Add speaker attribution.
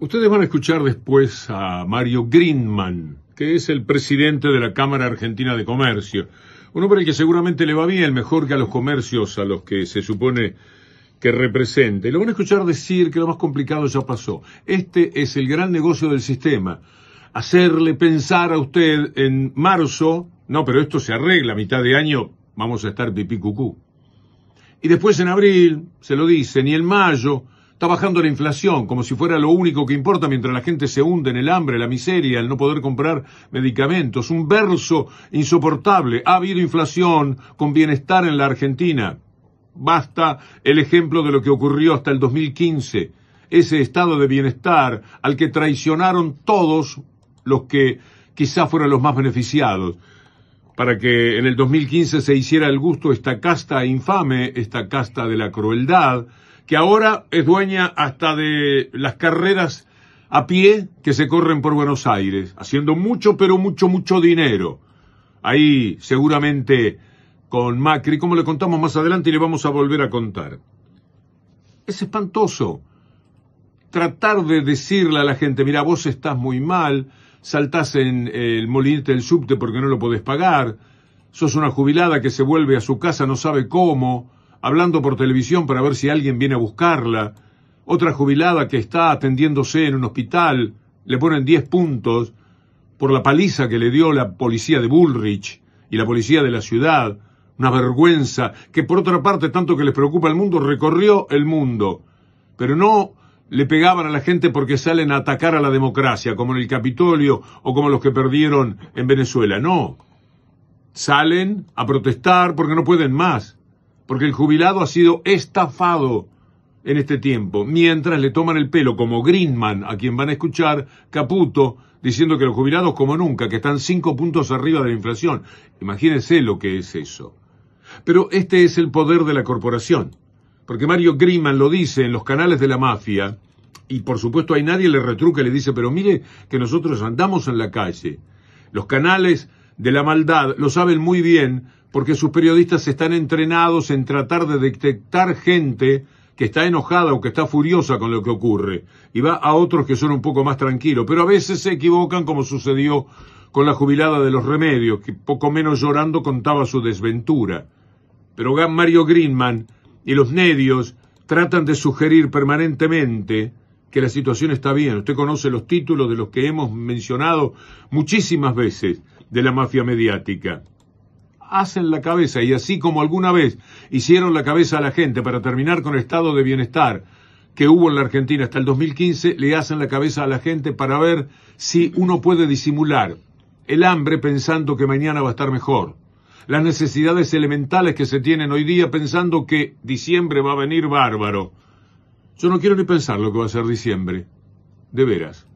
Speaker 1: Ustedes van a escuchar después a Mario Greenman, que es el presidente de la Cámara Argentina de Comercio. Un hombre que seguramente le va bien, mejor que a los comercios a los que se supone que representa. Y lo van a escuchar decir que lo más complicado ya pasó. Este es el gran negocio del sistema. Hacerle pensar a usted en marzo, no, pero esto se arregla, a mitad de año vamos a estar pipí cucú. Y después en abril se lo dicen, y en mayo, Está bajando la inflación como si fuera lo único que importa mientras la gente se hunde en el hambre, la miseria, el no poder comprar medicamentos. Un verso insoportable. Ha habido inflación con bienestar en la Argentina. Basta el ejemplo de lo que ocurrió hasta el 2015. Ese estado de bienestar al que traicionaron todos los que quizá fueran los más beneficiados para que en el 2015 se hiciera el gusto esta casta infame, esta casta de la crueldad, que ahora es dueña hasta de las carreras a pie que se corren por Buenos Aires, haciendo mucho, pero mucho, mucho dinero. Ahí seguramente con Macri, como le contamos más adelante y le vamos a volver a contar. Es espantoso tratar de decirle a la gente, mira, vos estás muy mal, saltás en el molinete del subte porque no lo podés pagar, sos una jubilada que se vuelve a su casa no sabe cómo, hablando por televisión para ver si alguien viene a buscarla, otra jubilada que está atendiéndose en un hospital, le ponen 10 puntos por la paliza que le dio la policía de Bullrich y la policía de la ciudad, una vergüenza que por otra parte, tanto que les preocupa el mundo, recorrió el mundo, pero no le pegaban a la gente porque salen a atacar a la democracia, como en el Capitolio o como los que perdieron en Venezuela. No. Salen a protestar porque no pueden más, porque el jubilado ha sido estafado en este tiempo, mientras le toman el pelo, como Greenman, a quien van a escuchar, Caputo, diciendo que los jubilados como nunca, que están cinco puntos arriba de la inflación. Imagínense lo que es eso. Pero este es el poder de la corporación. Porque Mario Greenman lo dice en los canales de la mafia, y por supuesto hay nadie le retruque, y le dice, pero mire que nosotros andamos en la calle. Los canales de la maldad lo saben muy bien porque sus periodistas están entrenados en tratar de detectar gente que está enojada o que está furiosa con lo que ocurre y va a otros que son un poco más tranquilos, pero a veces se equivocan como sucedió con la jubilada de los remedios, que poco menos llorando contaba su desventura. Pero Mario Greenman y los medios tratan de sugerir permanentemente que la situación está bien. Usted conoce los títulos de los que hemos mencionado muchísimas veces de la mafia mediática. Hacen la cabeza y así como alguna vez hicieron la cabeza a la gente para terminar con el estado de bienestar que hubo en la Argentina hasta el 2015, le hacen la cabeza a la gente para ver si uno puede disimular el hambre pensando que mañana va a estar mejor las necesidades elementales que se tienen hoy día pensando que diciembre va a venir bárbaro. Yo no quiero ni pensar lo que va a ser diciembre. De veras.